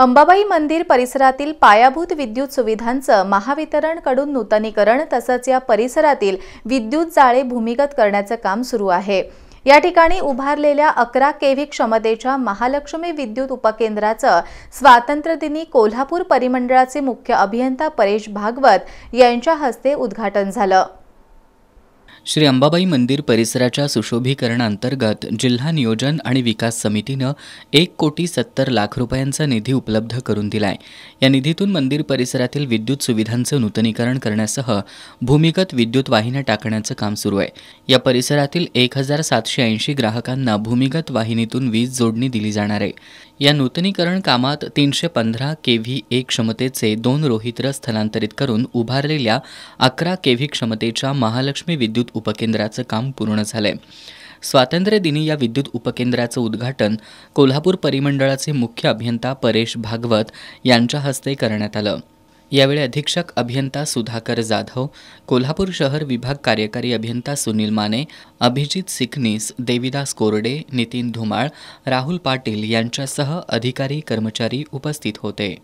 अंबाबाई मंदिर परिसरातील पायाभूत विद्युत सुविधांचं महावितरणकडून नूतनीकरण तसंच या परिसरातील विद्युत जाळे भूमिगत करण्याचं काम सुरू आहे या ठिकाणी उभारलेल्या अकरा केव्ही क्षमतेच्या महालक्ष्मी विद्युत उपकेंद्राचं स्वातंत्र्यदिनी कोल्हापूर परिमंडळाचे मुख्य अभियंता परेश भागवत यांच्या हस्ते उद्घाटन झालं श्री अंबाबाई मंदिर परिसराच्या सुशोभीकरणाअंतर्गत जिल्हा नियोजन आणि विकास समितीनं एक कोटी सत्तर लाख रुपयांचा निधी उपलब्ध करून दिला या निधीतून मंदिर परिसरातील विद्युत सुविधांचं नूतनीकरण करण्यासह भूमिगत विद्युत वाहिन्या टाकण्याचं काम सुरू आहे या परिसरातील एक हजार सातशे ऐंशी ग्राहकांना भूमिगत वाहिनीतून वीज जोडणी दिली जाणार आहे या नूतनीकरण कामात तीनशे पंधरा के व्ही एक क्षमतेचे दोन रोहित्र स्थलांतरित करून उभारलेल्या अकरा के व्ही क्षमतेच्या महालक्ष्मी विद्युत उपकेंद्राचं काम पूर्ण झालं आहे स्वातंत्र्यदिनी या विद्युत उपकेंद्राचं उद्घाटन कोल्हापूर परिमंडळाचे मुख्य अभियंता परेश भागवत यांच्या हस्ते करण्यात आलं यावेळी अधीक्षक अभियंता सुधाकर जाधव कोल्हापूर शहर विभाग कार्यकारी अभियंता सुनील माने अभिजित सिकनीस देविदास कोरडे नितीन धुमाळ राहुल पाटील यांच्यासह अधिकारी कर्मचारी उपस्थित होते